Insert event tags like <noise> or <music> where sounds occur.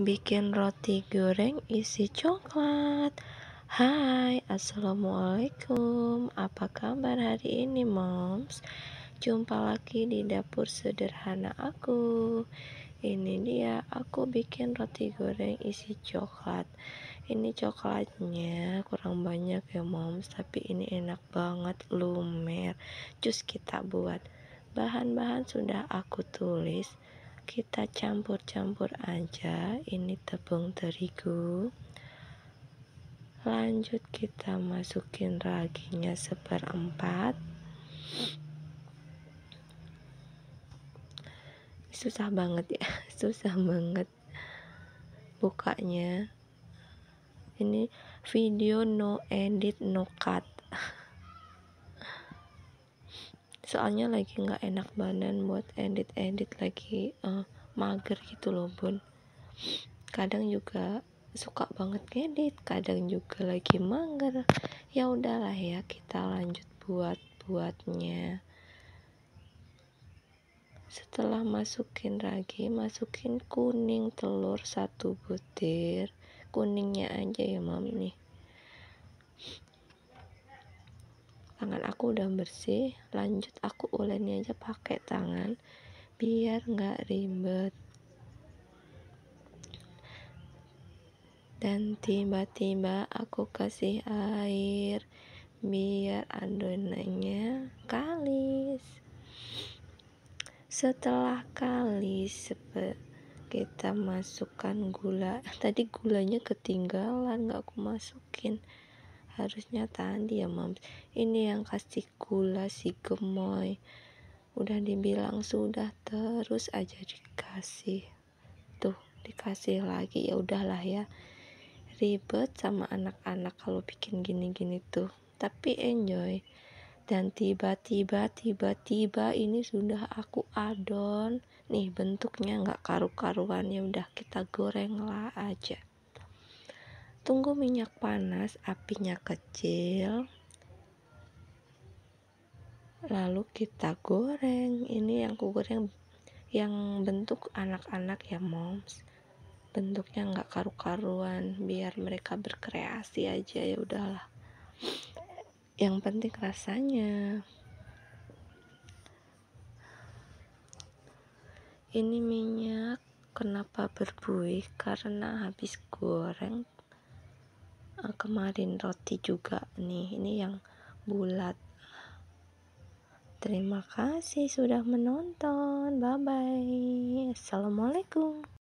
bikin roti goreng isi coklat. Hai, assalamualaikum. Apa kabar hari ini, moms? Jumpa lagi di dapur sederhana aku. Ini dia, aku bikin roti goreng isi coklat. Ini coklatnya kurang banyak ya, moms, tapi ini enak banget, lumer. Cus kita buat. Bahan-bahan sudah aku tulis kita campur-campur aja ini tepung terigu lanjut kita masukin raginya seperempat susah banget ya <laughs> susah banget bukanya ini video no edit no cut <laughs> soalnya lagi nggak enak badan buat edit-edit lagi uh, mager gitu loh bun kadang juga suka banget ngedit kadang juga lagi mager ya udahlah ya kita lanjut buat buatnya setelah masukin ragi masukin kuning telur satu butir kuningnya aja ya mam nih tangan aku udah bersih lanjut aku uleni aja pakai tangan biar nggak ribet dan tiba-tiba aku kasih air biar adonannya kalis setelah kalis kita masukkan gula tadi gulanya ketinggalan nggak aku masukin harusnya tahan dia ya, mams ini yang kasih gula si gemoy udah dibilang sudah terus aja dikasih tuh dikasih lagi ya udahlah ya ribet sama anak-anak kalau bikin gini-gini tuh tapi enjoy dan tiba-tiba tiba-tiba ini sudah aku adon nih bentuknya nggak karu-karuan ya udah kita goreng lah aja Tunggu minyak panas, apinya kecil. Lalu kita goreng. Ini yang ku goreng yang bentuk anak-anak ya, moms. Bentuknya nggak karu-karuan, biar mereka berkreasi aja ya udahlah. Yang penting rasanya. Ini minyak kenapa berbuih karena habis goreng Eh, kemarin roti juga nih ini yang bulat terima kasih sudah menonton bye bye assalamualaikum